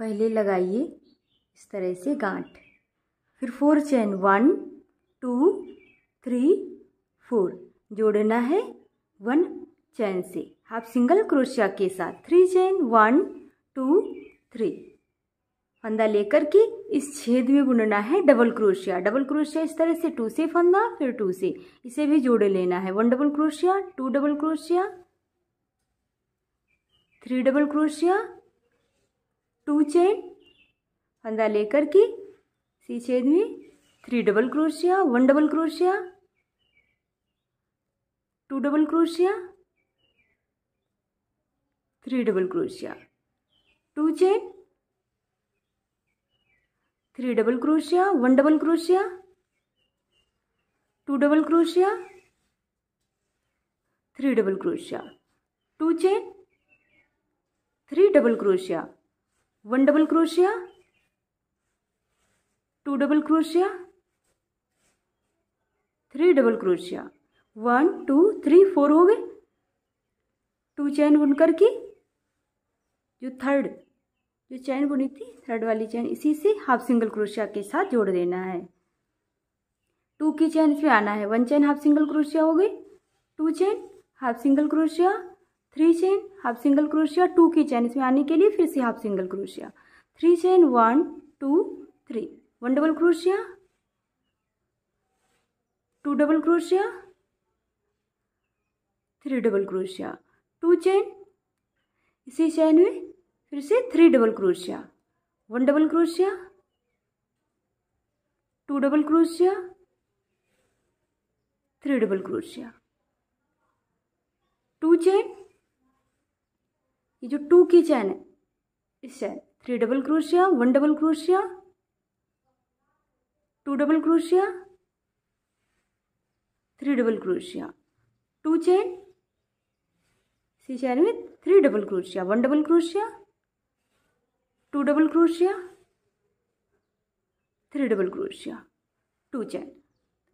पहले लगाइए इस तरह से गांठ फिर four chain one two three four जोड़ना है वन चैन से हाफ सिंगल क्रोशिया के साथ three chain one two three फंदा लेकर के इस छेद में बुनना है डबल क्रोशिया डबल क्रोशिया इस तरह से टू से फंदा फिर टू से इसे भी जोड़ लेना है one double crochet two double crochet three double crochet two chain फंदा लेकर के सी छेद में three double crochet one double crochet two double crochet three double crochet two chain three double crochet one double crochet two double crochet three double crochet two chain three double crochet one double crochet two double crochet three double crochet one two three four हो गए to चैन बुनकर की जो third जो चैन बुनी थी third वाली चैन इसी से हाफ सिंगल क्रोशिया के साथ जोड़ देना है टू की चैन फिर आना है वन चैन हाफ सिंगल क्रोशिया हो गई टू चैन हाफ सिंगल क्रोशिया थ्री चेन हाफ सिंगल क्रोशिया टू की चेन इसमें आने के लिए फिर से हाफ सिंगल क्रोशिया three chain one two three one double crochet two double crochet three double crochet two chain इसी चैन में फिर से three double crochet one double crochet two double crochet three double crochet two chain ये जो two की chain है इस chain three double crochet one double crochet two double crochet three double crochet two chain सी chain में three double crochet one double crochet two double crochet three double crochet two chain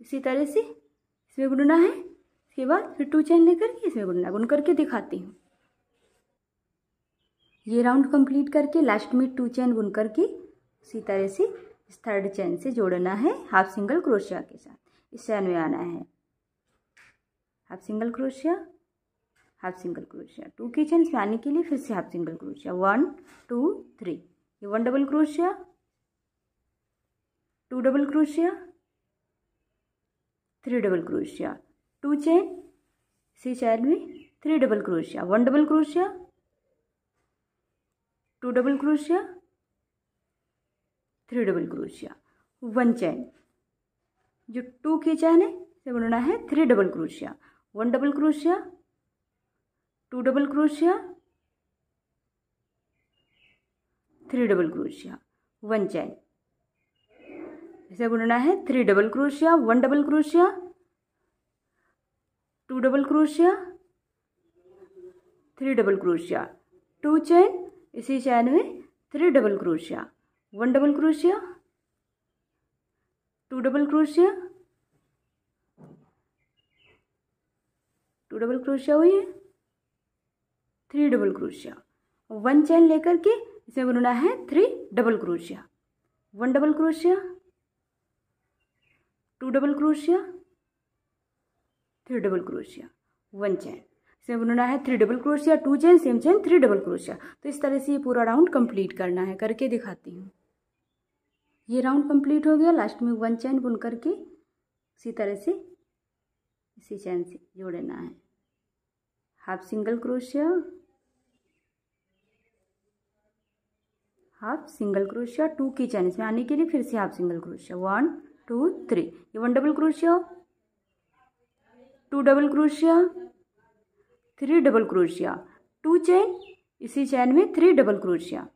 इसी तरह से इसमें बुनना है इसके बाद फिर टू चैन लेकर के इसमें है बुन करके दिखाती हूँ ये राउंड कंप्लीट करके लास्ट में टू चैन बुन करके उसी तरह से इस थर्ड चेन से जोड़ना है हाफ सिंगल क्रोशिया के साथ इस चैन में आना है हाफ सिंगल क्रोशिया हाफ सिंगल क्रोशिया टू की चैन में आने के लिए फिर से हाफ सिंगल क्रोशिया वन टू थ्री ये one double crochet two double crochet three double crochet two chain इसी चैन में three double crochet one double crochet two double crochet three double crochet one chain जो two की chain है इसे बनाना है three double crochet one double crochet two double crochet three double crochet one chain इसे बुनना है three double crochet one double crochet two double crochet three double crochet two chain इसी चैन में three double crochet one double crochet two double crochet two double crochet हुई है three double crochet one chain लेकर के इसमें बनना है three double crochet one double crochet two double crochet three double crochet one chain इसमें बुनना है three double crochet two chain same chain three double क्रोशिया तो इस तरह से ये पूरा राउंड कंप्लीट करना है करके दिखाती हूँ ये राउंड कंप्लीट हो गया लास्ट में वन चैन बुन करके उसी तरह से इसी चैन से जोड़ना है हाफ सिंगल क्रोशिया हाफ सिंगल क्रोशिया टू की चैन इसमें आने के लिए फिर से हाफ सिंगल क्रोशिया वन टू थ्री ये one double crochet two double crochet three double crochet two chain इसी चैन में three double crochet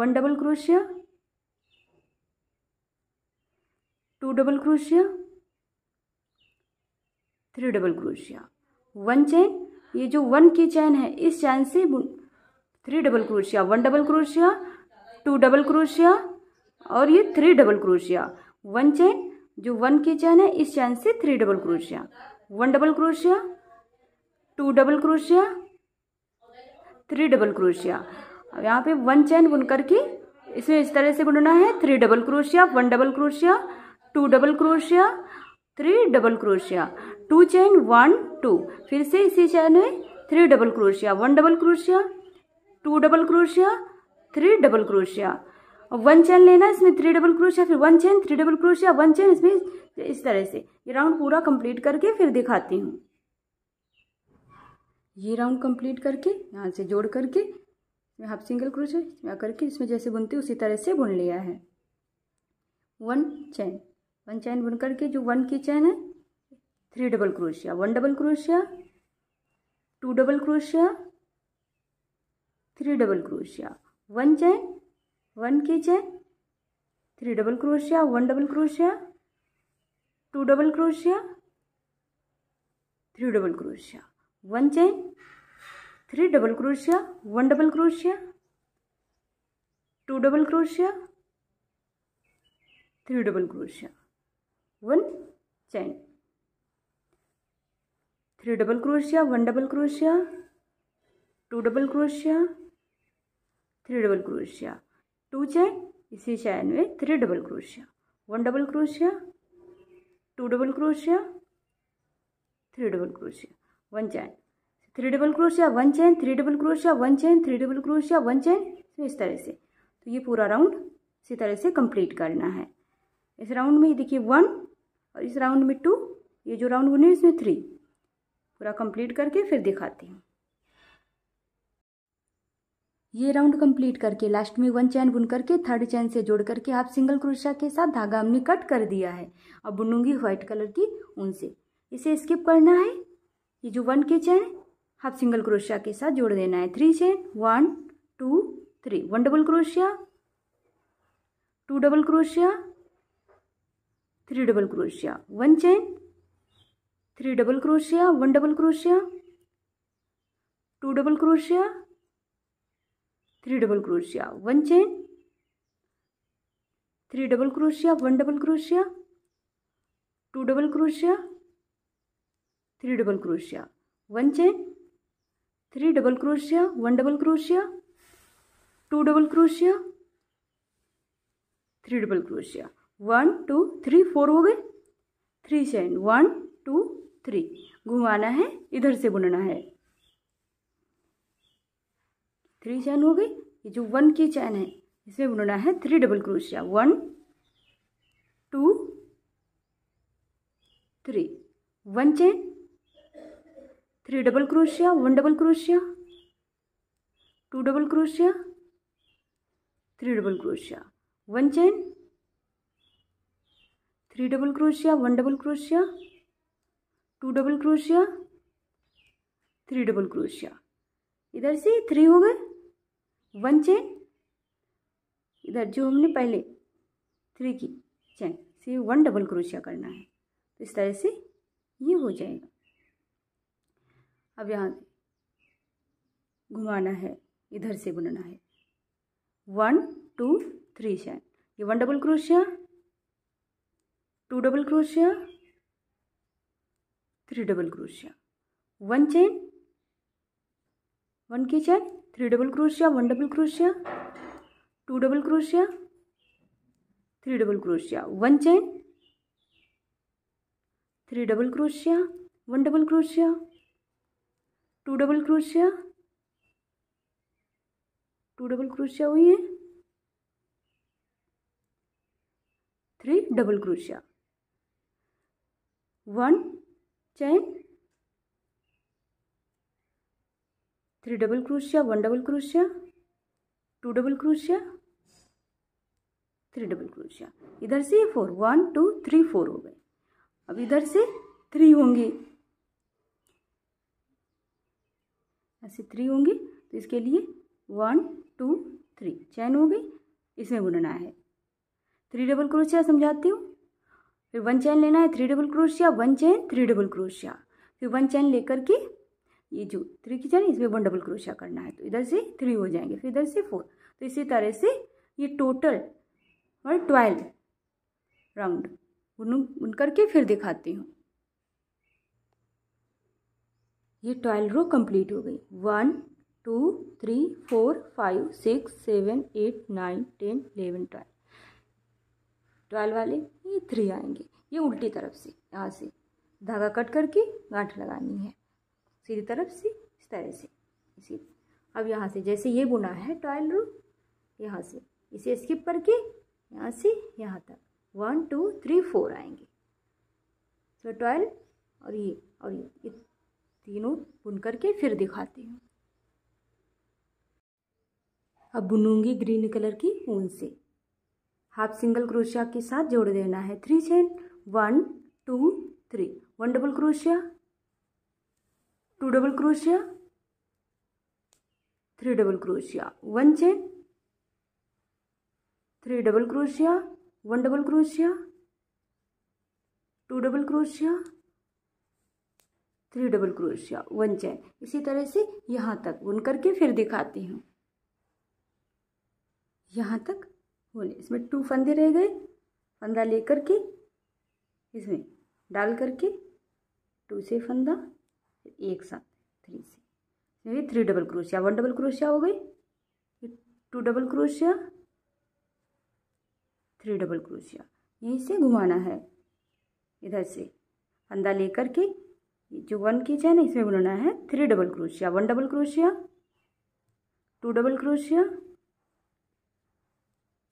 one double crochet two double crochet three double crochet one chain ये जो one की chain है इस chain से three double crochet one double crochet two double क्रोशिया और ये three double crochet one chain जो वन की चैन है इस चैन से three double crochet one double crochet two double crochet three double क्रोशिया अब यहाँ पे वन चैन बुन करके इसमें इस तरह से बुनना है three double crochet one double crochet two double crochet three double crochet two chain one two फिर से इसी चैन में three double crochet one double crochet two double crochet three double क्रोशिया और वन चैन लेना इसमें थ्री डबल क्रोशिया फिर one chain three double crochet one chain इसमें इस तरह से ये राउंड पूरा कंप्लीट करके फिर दिखाती हूँ ये राउंड कंप्लीट करके यहाँ से जोड़ करके इसमें हाफ सिंगल क्रोच है इसमें इसमें जैसे बुनते उसी तरह से बुन लिया है वन चैन वन चैन बुन करके जो वन की चैन है three double crochet one double crochet two double crochet three double crochet one chain one की chain three double crochet one double crochet two double crochet three double crochet one chain three double crochet one double crochet two double crochet three double crochet one chain three double crochet one double crochet two double crochet three double crochet two chain इसी chain में three double crochet one double crochet two double crochet three double crochet one chain three double crochet one chain three double crochet one chain three double crochet one chain तो इस तरह से तो ये पूरा round इसी तरह से कंप्लीट करना है इस राउंड में देखिए वन और इस राउंड में टू ये जो राउंड बने इसमें थ्री पूरा कंप्लीट करके फिर दिखाती हूँ ये राउंड कंप्लीट करके लास्ट में वन चैन बुन करके थर्ड चैन से जोड़ करके आप सिंगल क्रोशिया के साथ धागा हमने कट कर दिया है अब बुनूंगी व्हाइट कलर की ऊन से इसे स्किप करना है ये जो वन के चैन हाफ सिंगल क्रोशिया के साथ जोड़ देना है three chain one two three one double crochet two double crochet three double crochet one chain three double crochet one double crochet two double crochet three double crochet one chain three double crochet one double crochet two double crochet three double crochet one chain three double crochet one double crochet two double crochet three double crochet one two three four हो गए three chain one two three घुमाना है इधर से बुनना है three chain हो गई ये जो वन की चैन है इसमें बुनना है three double crochet one two three one chain three double crochet one double crochet two double crochet three double crochet one chain three double crochet one double crochet two double crochet three double crochet इधर से three हो गए one chain इधर जो हमने पहले three की chain से वन डबल क्रोशिया करना है तो इस तरह से ये हो जाएगा अब यहाँ घुमाना है इधर से बुनना है वन टू थ्री चैन ये one double crochet two double crochet three double crochet one chain one की chain three double crochet one double crochet two double crochet three double crochet one chain three double crochet one double crochet two double crochet two double crochet हुई है three double crochet one chain three double crochet one double crochet two double crochet three double crochet इधर से four one two three four हो गए अब इधर से three होंगे से थ्री होंगे तो इसके लिए वन टू थ्री चैन हो गई इसमें बुनना है थ्री डबल क्रोशिया समझाती हूँ फिर वन चैन लेना है three double crochet one chain three double crochet फिर वन चैन लेकर के ये जो थ्री की चैन है इसमें वन डबल क्रोशिया करना है तो इधर से थ्री हो जाएंगे फिर इधर से फोर तो इसी तरह से ये टोटल और ट्वेल्व राउंड बुन बुन करके फिर दिखाती हूँ ये ट्वेल्व रो कंप्लीट हो गई one two three four five six seven eight nine ten eleven twelve twelve वाले ये थ्री आएंगे ये उल्टी तरफ से यहाँ से धागा कट करके गांठ लगानी है सीधी तरफ से इस तरह से इसी अब यहाँ से जैसे ये बुना है ट्वेल्व रो यहाँ से इसे स्किप करके यहाँ से यहाँ तक वन टू थ्री फोर आएंगे सो तो ट्वेल्व और ये और ये तीनों बुन करके फिर दिखाती हूँ अब बुनूंगी ग्रीन कलर की ऊन से हाफ सिंगल क्रोशिया के साथ जोड़ देना है three chain one two three one double crochet two double crochet three double crochet one chain three double crochet one double crochet two double crochet three double crochet one chain इसी तरह से यहाँ तक बुन करके फिर दिखाती हूँ यहाँ तक बोले इसमें टू फंदे रह गए फंदा ले करके इसमें डाल करके टू से फंदा एक साथ थ्री से इसमें भी three double crochet one double crochet हो गई two double crochet three double crochet यहीं से घुमाना है इधर से फंदा लेकर के जो वन की चैन है इसमें बुनना है three double crochet one double crochet two double crochet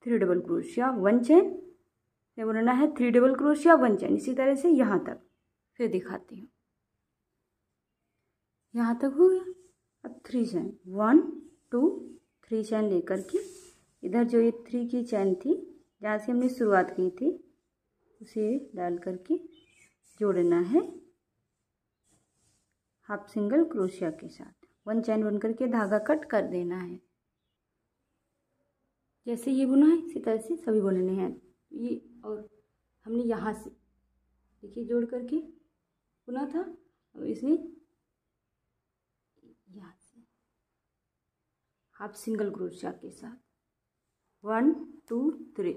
three double crochet one chain इसमें बुनना है three double crochet one chain इसी तरह से यहाँ तक फिर दिखाती हूँ यहाँ तक हो गया अब three chain one two three chain लेकर के इधर जो ये थ्री की चैन थी जहाँ से हमने शुरुआत की थी उसे डाल करके जोड़ना है हाफ सिंगल क्रोशिया के साथ वन चैन बुन करके धागा कट कर देना है जैसे ये बुना है इसी तरह से सभी बुनने हैं ये और हमने यहाँ से देखिए जोड़ करके बुना था अब इसमें यहाँ से हाफ सिंगल क्रोशिया के साथ one two three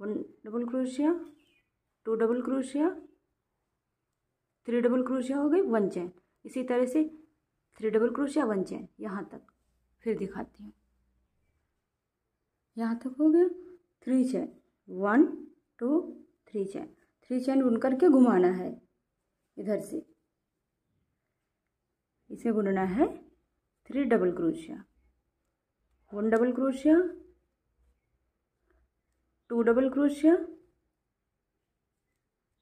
one double crochet two double crochet three double crochet हो गई वन चैन इसी तरह से three double crochet one chain यहाँ तक फिर दिखाती हूँ यहाँ तक हो गया three chain one two three chain three chain बुन करके घुमाना है इधर से इसे बुनना है three double crochet one double crochet two double crochet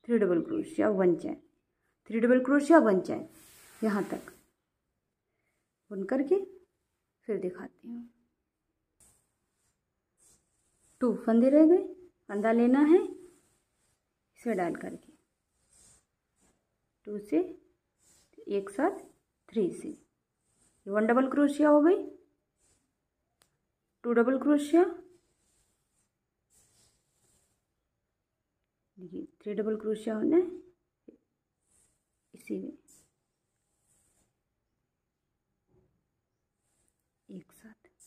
three double crochet one chain three double crochet one chain यहाँ तक बुन करके फिर दिखाती हूँ टू फंदे रह गए फंदा लेना है इसे डाल करके टू से एक साथ थ्री से वन डबल क्रोशिया हो गई टू डबल क्रोशिया देखिए थ्री डबल क्रोशिया होना है इसी में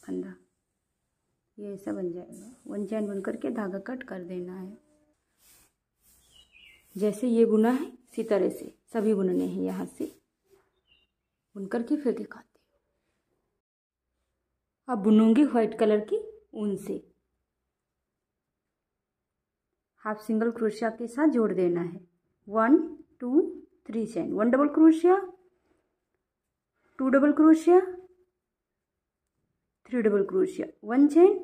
फंदा ये ऐसा बन जाएगा वन चैन बुन करके धागा कट कर देना है जैसे ये बुना है इसी तरह से सभी बुनने हैं यहाँ से बुन करके फिर दिखाते अब बुनूंगी व्हाइट कलर की ऊन से हाफ सिंगल क्रोशिया के साथ जोड़ देना है one two three chain one double crochet two double crochet three double crochet one chain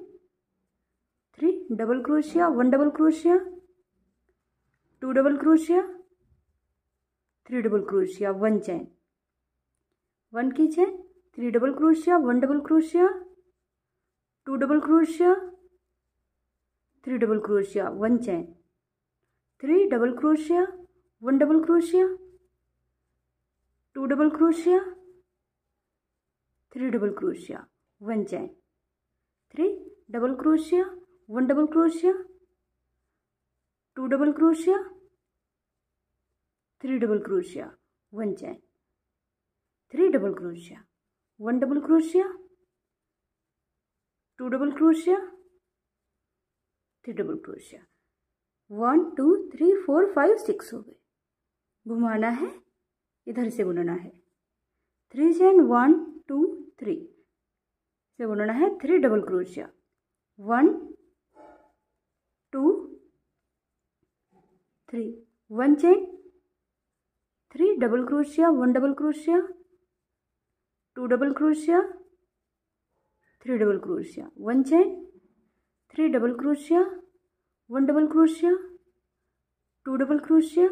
three double crochet one double crochet two double crochet three double crochet one chain one की chain three double crochet one double crochet two double crochet three double crochet one chain three double crochet one double crochet two double crochet three double crochet one chain three double crochet one double crochet two double crochet three double crochet one chain three double crochet one double crochet two double crochet three double crochet one two three four five six हो गए घुमाना है इधर से बुनना है three chain one two three से बुनना है three double crochet one two three one chain three double crochet one double crochet two double crochet three double crochet one chain three double crochet one double crochet two double crochet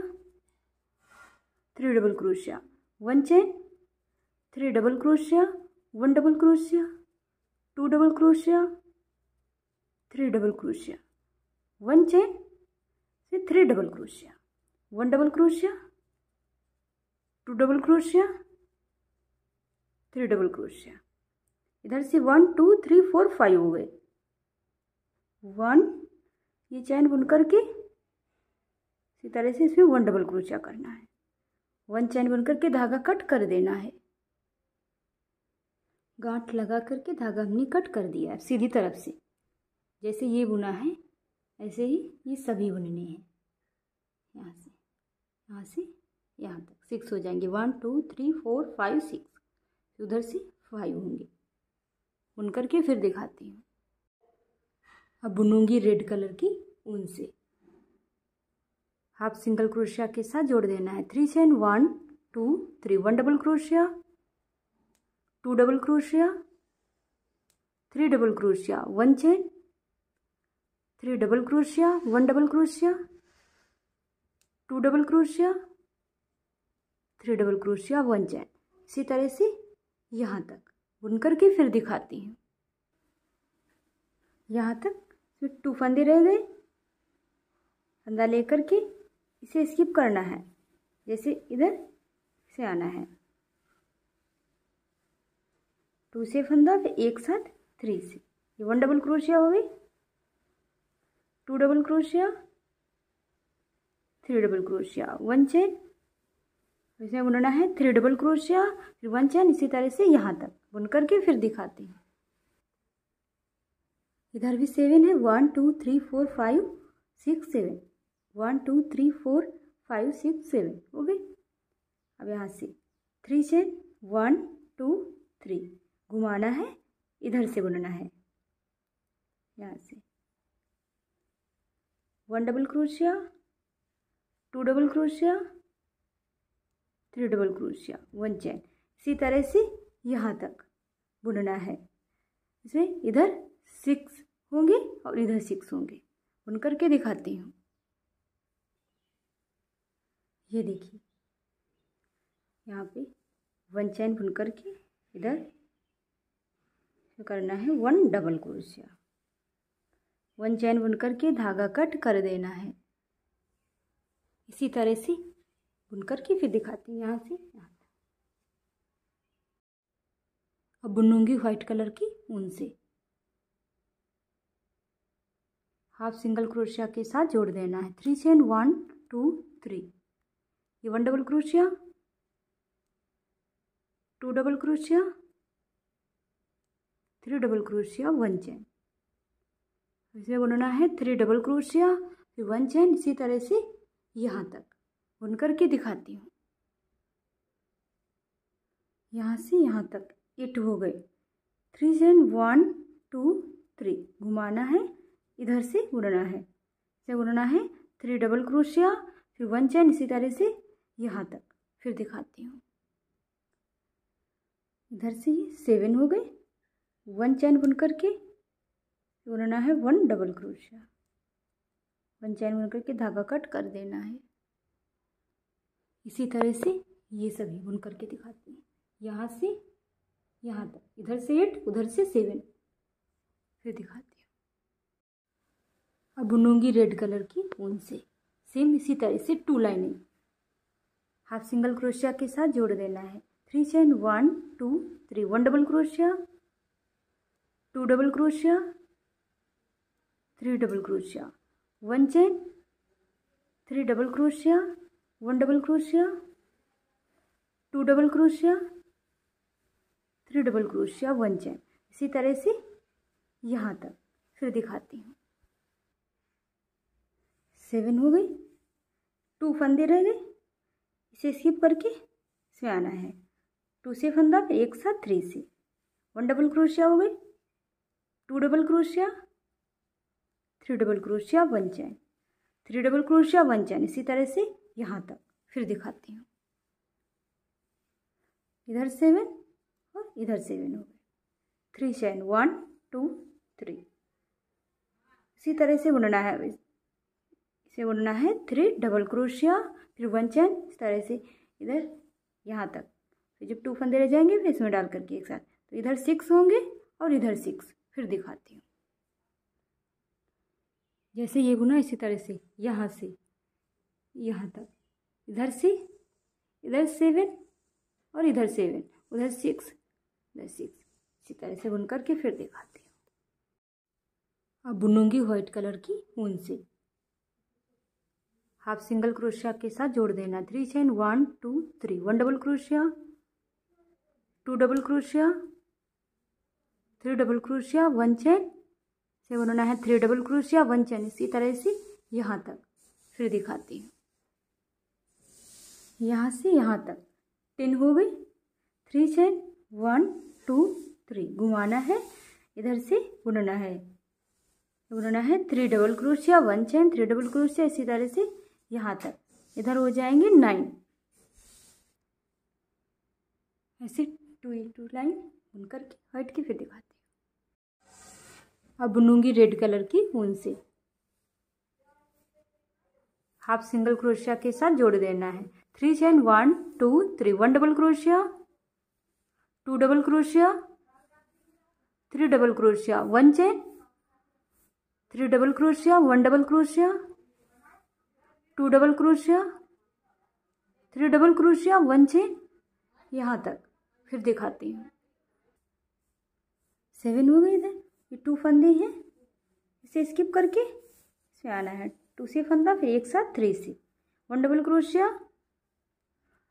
three double crochet one chain three double crochet one double crochet two double crochet three double crochet one chain फिर three double crochet one double crochet two double crochet three double crochet इधर से one two three four five हो गए one ये चैन बुन करके इसी तरह से इसमें वन डबल क्रोशिया करना है वन चैन बुन करके धागा कट कर देना है गांठ लगा करके धागा हमने कट कर दिया है सीधी तरफ से जैसे ये बुना है ऐसे ही ये सभी बुनने हैं यहाँ से यहाँ से यहाँ तक सिक्स हो जाएंगे one two three four five six उधर से फाइव होंगे बुन करके फिर दिखाती हूँ अब बुनूंगी रेड कलर की ऊन से हाफ सिंगल क्रोशिया के साथ जोड़ देना है three chain one two three one double crochet two double crochet three double crochet one chain three double crochet one double crochet two double crochet three double crochet one chain इसी तरह से यहाँ तक बुन करके फिर दिखाती हूँ यहाँ तक फिर टू फंदे रह गए फंदा लेकर के इसे स्किप करना है जैसे इधर से आना है टू से फंदा फिर तो एक साथ थ्री से ये वन डबल क्रोशिया हो गई two double crochet three double crochet one chain इसमें बुनना है थ्री डबल क्रोशिया फिर वन चैन इसी तरह से यहाँ तक बुन करके फिर दिखाते हैं इधर भी सेवन है one two three four five six seven one two three four five six seven हो गई अब यहाँ से three chain one two three घुमाना है इधर से बुनना है यहाँ से one double crochet two double crochet three double crochet one chain इसी तरह से यहाँ तक बुनना है इसमें इधर सिक्स होंगे और इधर सिक्स होंगे बुन करके दिखाती हूँ ये देखिए यहाँ पे वन चैन बुन करके इधर करना है one double crochet one chain बुन करके धागा कट कर देना है इसी तरह से बुन करके फिर दिखाती हूँ यहाँ से यहाँ अब बुनूंगी वाइट कलर की ऊन से हाफ सिंगल क्रोशिया के साथ जोड़ देना है three chain one two three ये one double crochet two double crochet three double crochet one chain इसमें बुनना है थ्री डबल क्रोशिया फिर वन चैन इसी तरह से यहाँ तक बुन करके दिखाती हूँ यहाँ से यहाँ तक एट हो गए three chain one two three घुमाना है इधर से बुनना है इसे बुनना है थ्री डबल क्रोशिया फिर वन चैन इसी तरह से यहाँ तक फिर दिखाती हूँ इधर से ये सेवन हो गए वन चैन बुन करके बुनना है one double crochet one chain बुन करके धागा कट कर देना है इसी तरह से ये सभी बुन करके दिखाते हैं यहाँ से यहाँ तक इधर से एट उधर से सेवन फिर दिखाती हूँ अब बुनूंगी रेड कलर की ऊन से सेम इसी तरह से two lining half single crochet के साथ जोड़ देना है three chain one two three one double crochet two double crochet three double crochet one chain three double crochet one double crochet two double crochet three double crochet one chain इसी तरह से यहाँ तक फिर दिखाती हूँ सेवन हो गई टू फंदे रह गए इसे स्किप करके इसमें आना है टू से फंदा एक साथ थ्री से वन डबल क्रोशिया हो गई two double crochet three double crochet one chain three double crochet one chain इसी तरह से यहाँ तक फिर दिखाती हूँ इधर सेवन और इधर सेवन हो गए three chain one two three इसी तरह से बुनना है इसे बुनना है थ्री डबल क्रोशिया फिर वन चैन इस तरह से इधर यहाँ तक फिर जब टू फंदे रह जाएंगे फिर इसमें डाल करके एक साथ तो इधर सिक्स होंगे और इधर सिक्स फिर दिखाती हूँ जैसे ये बुना इसी तरह से यहाँ से यहाँ तक इधर से इधर सेवन और इधर सेवन उधर सिक्स इधर सिक्स इसी तरह से बुन करके फिर दिखाती हूँ अब बुनूंगी व्हाइट कलर की ऊन से हाफ सिंगल क्रोशिया के साथ जोड़ देना three chain one two three one double crochet two double crochet three double crochet one chain से बनाना है three double crochet one chain इसी तरह से यहाँ तक फिर दिखाती हूँ यहाँ से यहाँ तक टेन हो गई three chain one two three घुमाना है इधर से बुनना है बुनना है three double crochet one chain three double crochet इसी तरह से यहाँ तक इधर हो जाएंगे नाइन ऐसे टू इंटू लाइन बुन करके व्हाइट के फिर दिखाती हूँ अब बुनूंगी रेड कलर की ऊन से हाफ सिंगल क्रोशिया के साथ जोड़ देना है three chain one two three one double crochet two double crochet three double crochet one chain three double crochet one double crochet two double crochet three double crochet one chain यहाँ तक फिर दिखाती हूँ सेवन हो गए इधर ये to फंदे हैं इसे स्किप करके इसमें आना है टू से फंदा फिर एक साथ थ्री से one double crochet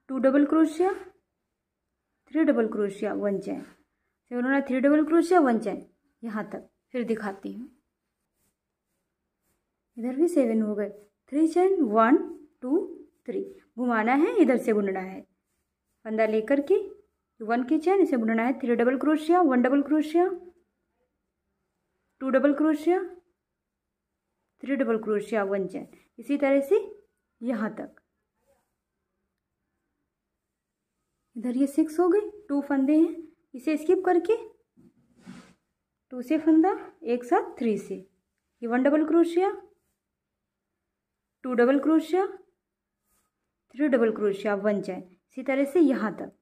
two double crochet three double crochet one chain seven होना three double crochet one chain यहाँ तक फिर दिखाती हूँ इधर भी सेवन हो गए three chain one two three घुमाना है इधर से बुनना है फंदा लेकर के वन की चैन इसे बुनना है three double crochet one double crochet two double crochet three double crochet one chain इसी तरह से यहाँ तक इधर ये सिक्स हो गई टू फंदे हैं इसे स्किप करके टू से फंदा एक साथ थ्री से ये one double crochet two double crochet three double crochet one chain इसी तरह से यहाँ तक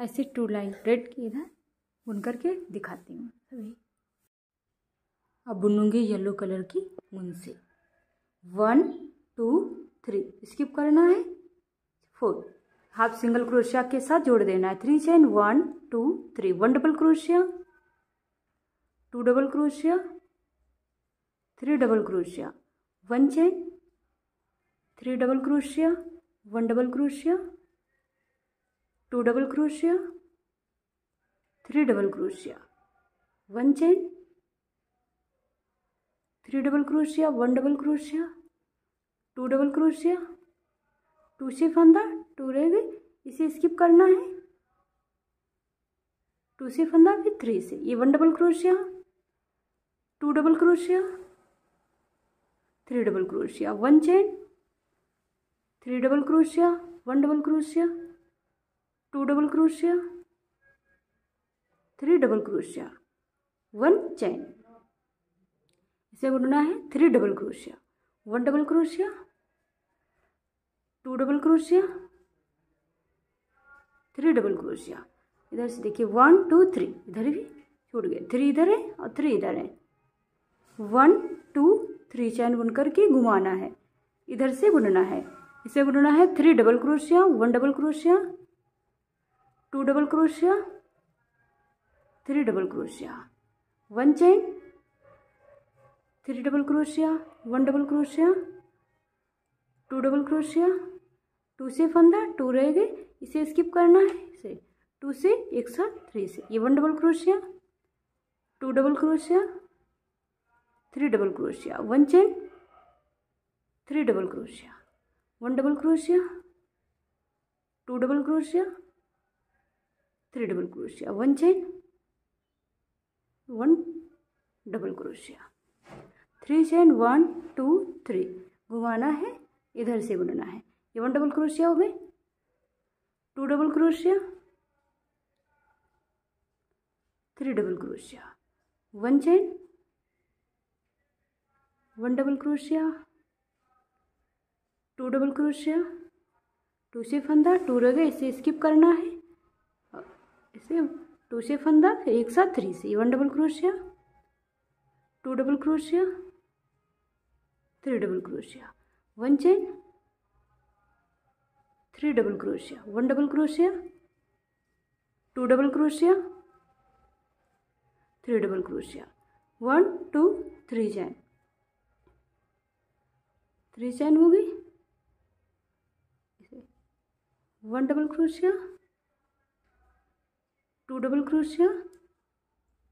ऐसे टू लाइन रेड की इधर बुन करके दिखाती हूँ सभी अब बुनूंगी येलो कलर की ऊन से वन टू थ्री स्किप करना है फोर हाफ सिंगल क्रोशिया के साथ जोड़ देना है three chain one two three one double crochet two double crochet three double crochet one chain three double crochet one double crochet two double crochet three double crochet one chain three double crochet one double crochet two double crochet two से फंदा to रह गई इसे skip करना है to से फंदा फिर थ्री से ये one double crochet two double crochet three double crochet one chain three double crochet one double crochet two double crochet three double crochet one chain इसे बुनना है three double crochet one double crochet two double crochet three double crochet इधर से देखिए one two three इधर भी छूट गए थ्री इधर है और थ्री इधर है वन टू थ्री चैन बुन करके घुमाना है इधर से बुनना है इसे बुनना है three double crochet one double crochet two double crochet three double crochet one chain three double crochet one double crochet two double crochet two से फंदा टू रह गए इसे स्किप करना है इसे टू से एक साथ थ्री से ये one double crochet two double crochet three double crochet one chain three double crochet one double crochet two double crochet three double crochet one chain one double crochet three chain one two three घुमाना है इधर से बुनना है ये one double crochet हो गए two double crochet three double crochet one chain one double crochet two double crochet two से फंदा टू रह गए इसे स्किप करना है सेम टू से फंदा फिर एक साथ थ्री से one double crochet two double crochet three double crochet one chain three double crochet one double crochet two double crochet three double crochet one two three chain three chain होगी one double crochet two double crochet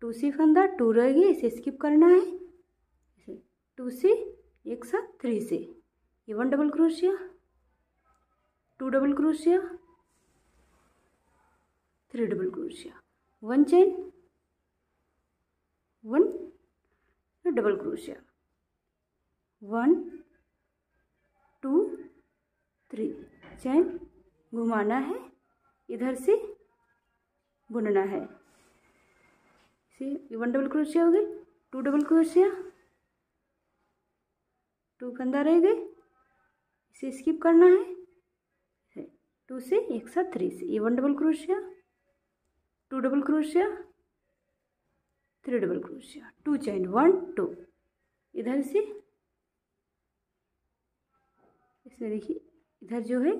two सी फंदा two रहेगी इसे skip करना है to सी एक साथ three से ये one double crochet two double crochet three double crochet one chain one double crochet one two three chain घुमाना है इधर से बुनना है सी वन डबल क्रोशिया हो गई टू डबल क्रोशिया टू कंधा रह गए इसे स्किप करना है टू से एक साथ थ्री से ये one double crochet two double crochet three double crochet two chain one two इधर से इसमें देखिए इधर जो है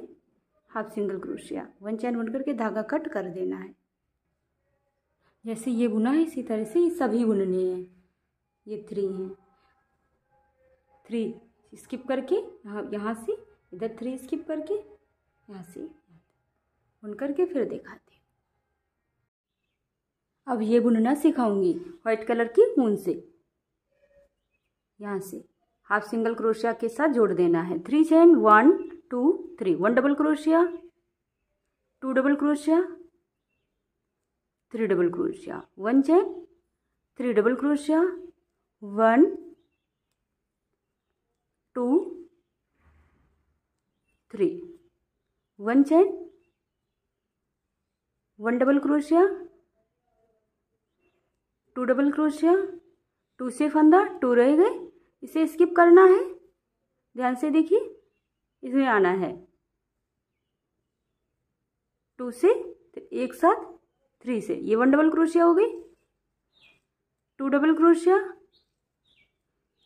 हाफ सिंगल क्रोशिया वन चैन वन करके धागा कट कर देना है जैसे ये बुना है इसी तरह से ये सभी बुनने हैं ये थ्री हैं थ्री स्किप करके यहाँ यहाँ से इधर थ्री स्किप करके यहाँ से बुन करके फिर दिखाते अब ये बुनना सिखाऊंगी वाइट कलर की ऊन से यहाँ से हाफ सिंगल क्रोशिया के साथ जोड़ देना है three chain one two three one double crochet two double crochet three double crochet one chain three double crochet one two three one chain one double crochet two double crochet two से फंदा to रह गए इसे skip करना है ध्यान से देखिए इसमें आना है टू से तो एक साथ थ्री से ये वन डबल क्रोशिया हो गई two double crochet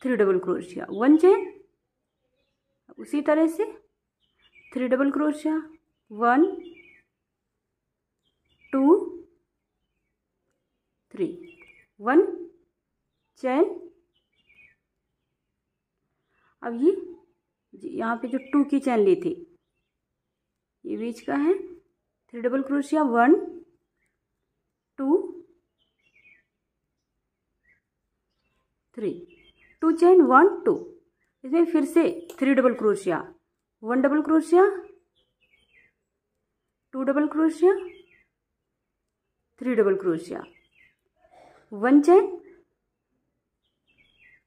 three double crochet one chain उसी तरह से three double crochet one two three one chain अब ये यहाँ पे जो टू की चैन ली थी ये बीच का है three double crochet one three two chain one two इसमें फिर से three double crochet one double crochet two double crochet three double crochet one chain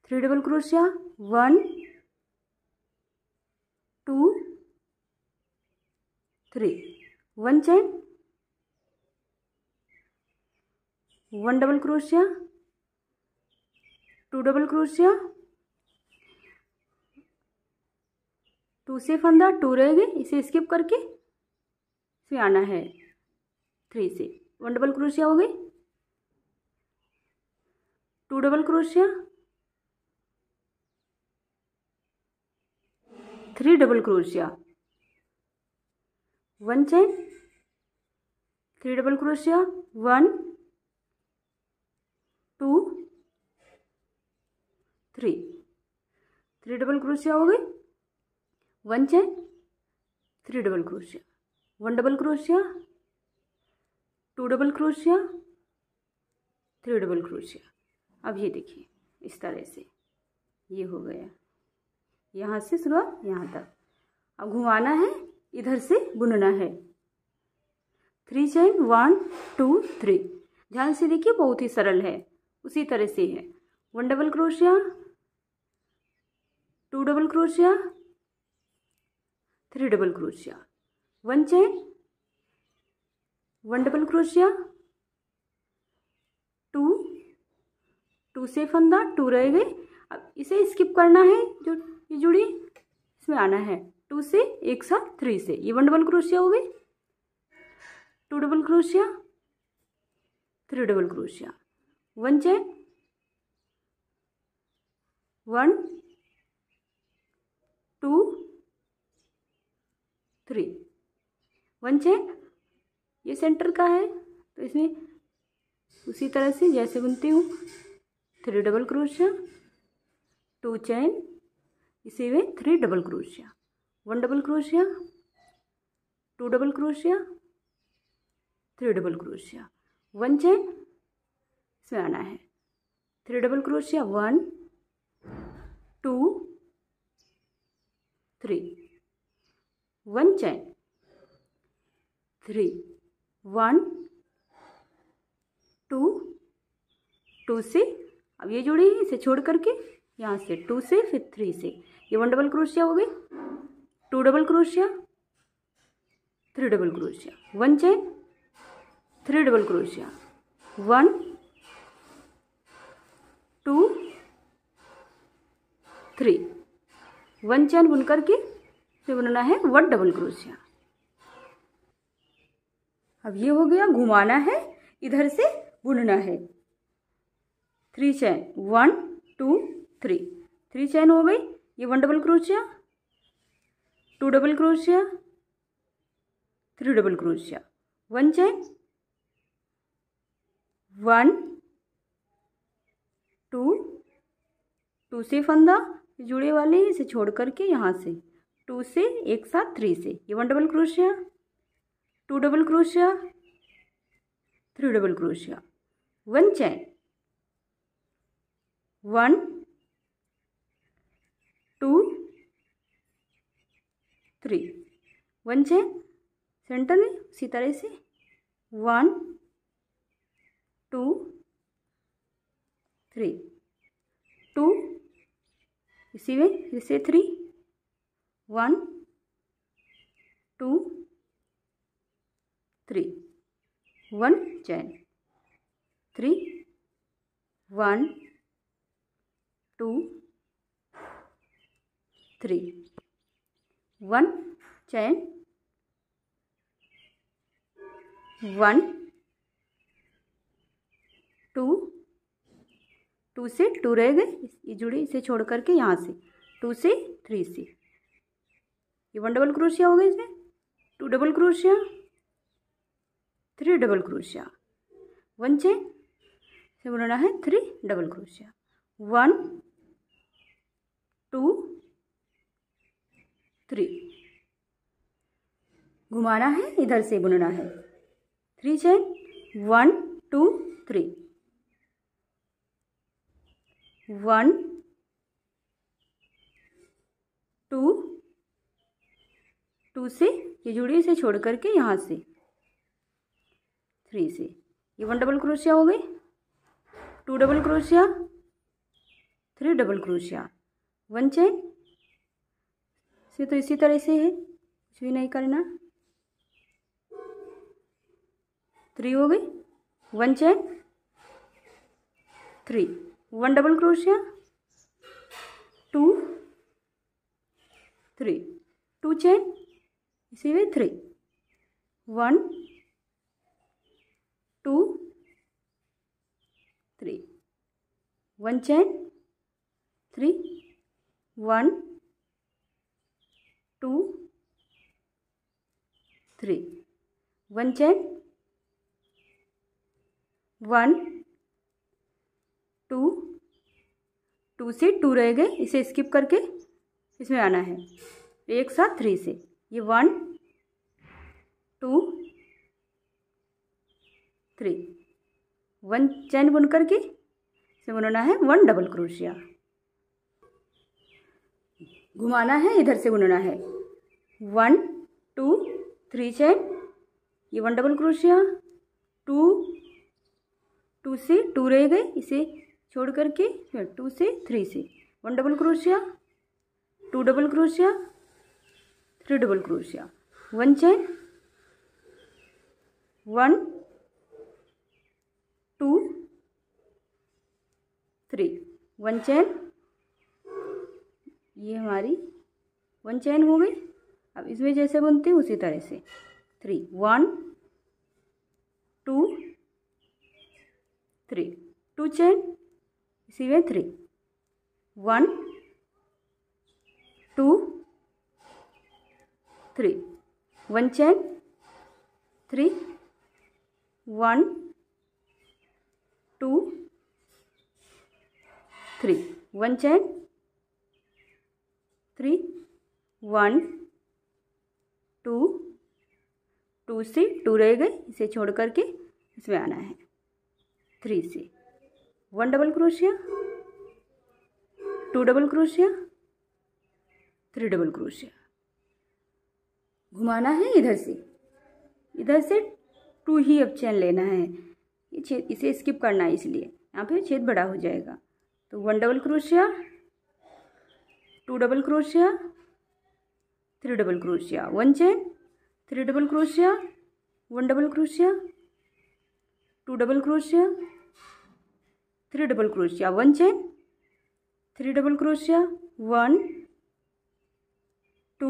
three double crochet one two three one chain one double crochet two double crochet two से फंदा two रहेगी इसे skip करके फिर आना है three से one double crochet हो गई two double crochet three double crochet one chain three double crochet one two three three double crochet हो गई one chain three double crochet one double crochet two double crochet three double क्रोशिया अब ये देखिए इस तरह से ये हो गया यहाँ से शुरुआत यहाँ तक अब घुमाना है इधर से बुनना है three chain one two three ध्यान से देखिए बहुत ही सरल है उसी तरह से है one double crochet two double crochet three double crochet one chain one double crochet two two से फंदा टू रह गए अब इसे स्किप करना है जो ये जुड़ी इसमें आना है टू से एक साथ थ्री से ये वन डबल क्रोशिया हो गई two double crochet three double crochet one chain one two three one check ये सेंटर का है तो इसमें उसी तरह से जैसे बुनती हूँ three double crochet two chain इसी में three double crochet one double crochet two double crochet three double crochet one chain इसमें आना है three double crochet one two three one chain three one two two से अब ये जोड़े हैं इसे छोड़ करके यहाँ से टू से फिर थ्री से ये वन डबल क्रोशिया हो गई two double crochet three double crochet one chain three double crochet one two three one chain बुन करके फिर बनाना है वन डबल क्रोशिया अब ये हो गया घुमाना है इधर से बुनना है three chain one two three three chain हो गई ये one double crochet two double crochet three double crochet one chain one two two से फंदा जुड़े वाले इसे छोड़ करके यहाँ से टू से एक साथ थ्री से ये one double crochet two double crochet three double crochet one chain one two three one chain centre में उसी तरह से वन टू थ्री टू इसी में जैसे three one two three one chain three one two three one chain one two two से two रह गए ये जुड़ी इसे छोड़ करके यहाँ से टू से थ्री से ये वन डबल क्रोशिया हो गई इसमें two double crochet three double crochet one chain से बनाना है three double crochet one two three घुमाना है इधर से बुनना है three chain one two three one two two से ये जुड़ी इसे छोड़ करके यहाँ से थ्री से ये वन डबल क्रोशिया हो गई two double crochet three double crochet one chain से तो इसी तरह से है कुछ भी नहीं करना थ्री हो गई one chain three one double crochet two three two chain इसी में three one two three one chain three one two three one chain one two से टू रह गए इसे स्किप करके इसमें आना है एक साथ थ्री से ये one two three one chain बुन करके इसमें बुनना है वन डबल क्रोशिया घुमाना है इधर से बुनना है वन टू थ्री चैन ये one double crochet two two से टू रह गए इसे छोड़ करके फिर टू से थ्री से one double crochet two double crochet three double crochet one chain one two three one chain ये हमारी वन चैन हो गई अब इसमें जैसे बनते हैं उसी तरह से three one two three two chain सिवें three one two three one chain three one two three one chain three one two two से टू रह गए इसे छोड़ करके इसमें आना है थ्री से one double crochet two double crochet three double क्रोशिया घुमाना है इधर से इधर से टू ही अब चैन लेना है ये छेद इसे स्किप करना है इसलिए यहाँ पे छेद बड़ा हो जाएगा तो one double crochet two double crochet three double crochet one chain three double crochet one double crochet two double crochet three double crochet one chain three double crochet one two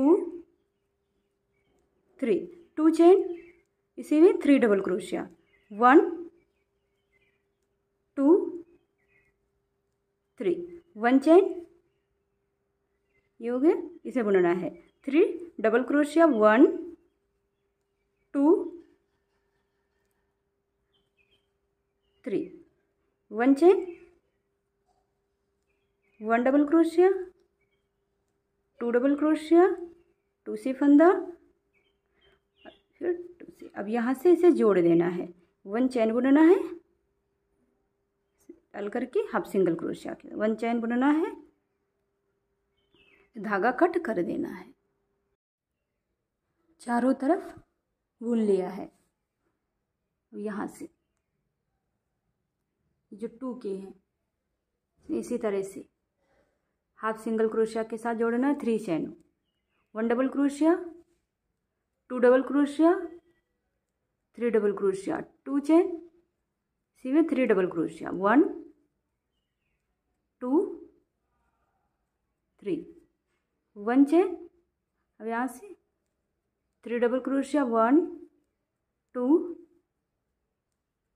three two chain इसी में three double crochet one two three one chain ये हो गया इसे बुनना है three double crochet one two three one chain one double crochet two double crochet two से फंदा फिर टू से अब यहाँ से इसे जोड़ देना है वन चैन बुनना है अल करके हाफ सिंगल क्रोशिया के वन चैन बुनना है धागा कट कर देना है चारों तरफ बुन लिया है यहाँ से जो टू के हैं इसी तरह से हाफ सिंगल क्रोशिया के साथ जोड़ना है three chain one double crochet two double crochet three double crochet two chain इसी में three double crochet one two three one chain अब यहाँ से three double crochet one two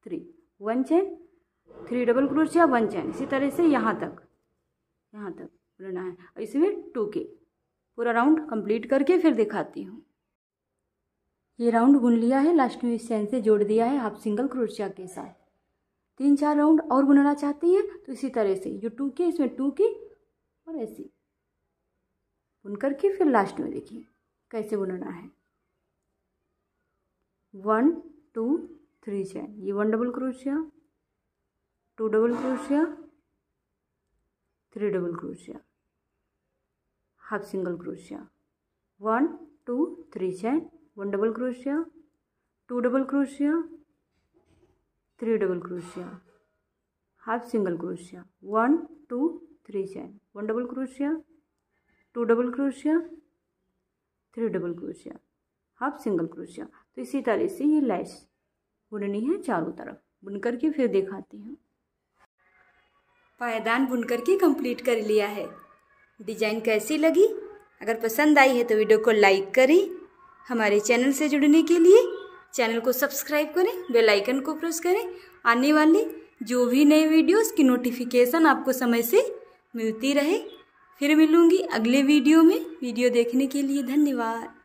three one chain three double क्रोच या one chain इसी तरह से यहाँ तक यहाँ तक बुनना है और इसमें टू के पूरा राउंड कंप्लीट करके फिर दिखाती हूँ ये राउंड बुन लिया है लास्ट में इस चैन से जोड़ दिया है हाफ सिंगल क्रोशिया के साथ तीन चार राउंड और बुनना चाहती हैं तो इसी तरह से जो टू के इसमें टू के और ऐसे बुन करके फिर लास्ट में देखिए कैसे बुनना है वन टू थ्री चैन ये one double crochet two double crochet three double क्रोशिया हाफ सिंगल क्रोशिया one two three chain one double crochet two double crochet three double क्रोशिया हाफ सिंगल क्रोशिया one two three chain one double crochet two double crochet three double क्रोशिया half single क्रोशिया तो इसी तरह से ये लैस बुननी है चारों तरफ बुन करके फिर दिखाती हूँ पायदान बुनकर के कंप्लीट कर लिया है डिजाइन कैसी लगी अगर पसंद आई है तो वीडियो को लाइक करें हमारे चैनल से जुड़ने के लिए चैनल को सब्सक्राइब करें बेल आइकन को प्रेस करें आने वाले जो भी नए वीडियोस की नोटिफिकेशन आपको समय से मिलती रहे फिर मिलूँगी अगले वीडियो में वीडियो देखने के लिए धन्यवाद